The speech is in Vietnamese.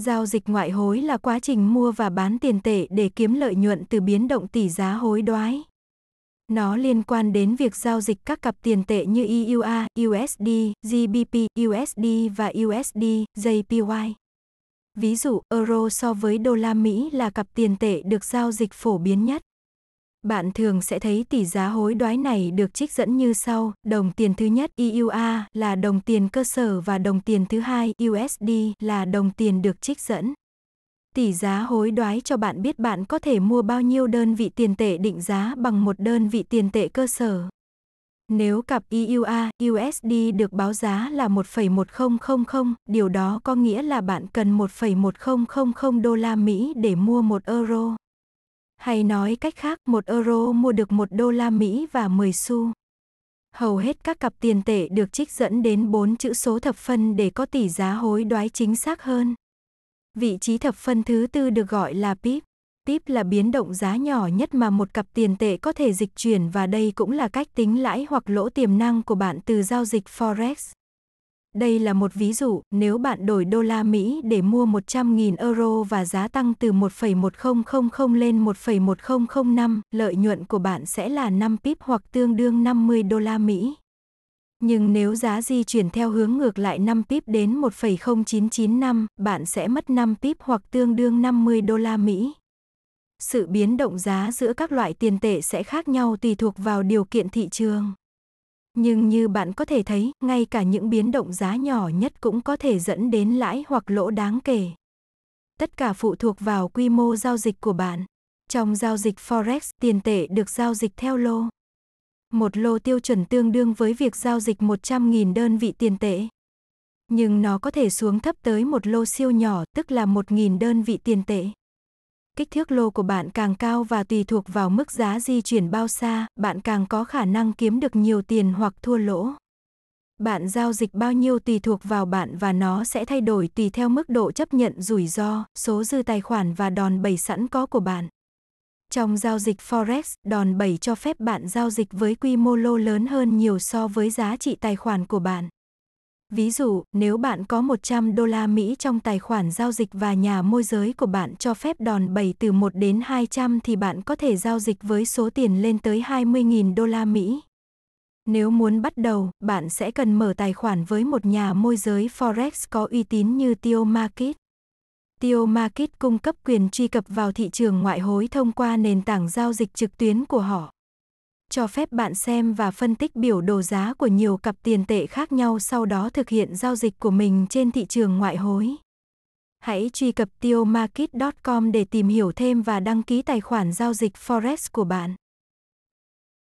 Giao dịch ngoại hối là quá trình mua và bán tiền tệ để kiếm lợi nhuận từ biến động tỷ giá hối đoái. Nó liên quan đến việc giao dịch các cặp tiền tệ như EUA, USD, GBP, USD và USD, JPY. Ví dụ, euro so với đô la Mỹ là cặp tiền tệ được giao dịch phổ biến nhất. Bạn thường sẽ thấy tỷ giá hối đoái này được trích dẫn như sau, đồng tiền thứ nhất EUA là đồng tiền cơ sở và đồng tiền thứ hai USD là đồng tiền được trích dẫn. Tỷ giá hối đoái cho bạn biết bạn có thể mua bao nhiêu đơn vị tiền tệ định giá bằng một đơn vị tiền tệ cơ sở. Nếu cặp EUA USD được báo giá là 1,1000, điều đó có nghĩa là bạn cần 1,1000 đô la Mỹ để mua một euro. Hay nói cách khác, 1 euro mua được 1 đô la Mỹ và 10 xu. Hầu hết các cặp tiền tệ được trích dẫn đến 4 chữ số thập phân để có tỷ giá hối đoái chính xác hơn. Vị trí thập phân thứ tư được gọi là pip. Pip là biến động giá nhỏ nhất mà một cặp tiền tệ có thể dịch chuyển và đây cũng là cách tính lãi hoặc lỗ tiềm năng của bạn từ giao dịch forex. Đây là một ví dụ, nếu bạn đổi đô la Mỹ để mua 100.000 euro và giá tăng từ 1,1000 lên 1,1005, lợi nhuận của bạn sẽ là 5 pip hoặc tương đương 50 đô la Mỹ. Nhưng nếu giá di chuyển theo hướng ngược lại 5 pip đến 1,0995, bạn sẽ mất 5 pip hoặc tương đương 50 đô la Mỹ. Sự biến động giá giữa các loại tiền tệ sẽ khác nhau tùy thuộc vào điều kiện thị trường. Nhưng như bạn có thể thấy, ngay cả những biến động giá nhỏ nhất cũng có thể dẫn đến lãi hoặc lỗ đáng kể. Tất cả phụ thuộc vào quy mô giao dịch của bạn. Trong giao dịch Forex, tiền tệ được giao dịch theo lô. Một lô tiêu chuẩn tương đương với việc giao dịch 100.000 đơn vị tiền tệ. Nhưng nó có thể xuống thấp tới một lô siêu nhỏ, tức là 1.000 đơn vị tiền tệ. Kích thước lô của bạn càng cao và tùy thuộc vào mức giá di chuyển bao xa, bạn càng có khả năng kiếm được nhiều tiền hoặc thua lỗ. Bạn giao dịch bao nhiêu tùy thuộc vào bạn và nó sẽ thay đổi tùy theo mức độ chấp nhận rủi ro, số dư tài khoản và đòn bẩy sẵn có của bạn. Trong giao dịch Forex, đòn bẩy cho phép bạn giao dịch với quy mô lô lớn hơn nhiều so với giá trị tài khoản của bạn. Ví dụ, nếu bạn có 100 đô la Mỹ trong tài khoản giao dịch và nhà môi giới của bạn cho phép đòn bẩy từ 1 đến 200 thì bạn có thể giao dịch với số tiền lên tới 20.000 đô la Mỹ. Nếu muốn bắt đầu, bạn sẽ cần mở tài khoản với một nhà môi giới forex có uy tín như Tio Market. Tio Market cung cấp quyền truy cập vào thị trường ngoại hối thông qua nền tảng giao dịch trực tuyến của họ cho phép bạn xem và phân tích biểu đồ giá của nhiều cặp tiền tệ khác nhau sau đó thực hiện giao dịch của mình trên thị trường ngoại hối. Hãy truy cập tiomarket.com để tìm hiểu thêm và đăng ký tài khoản giao dịch forex của bạn.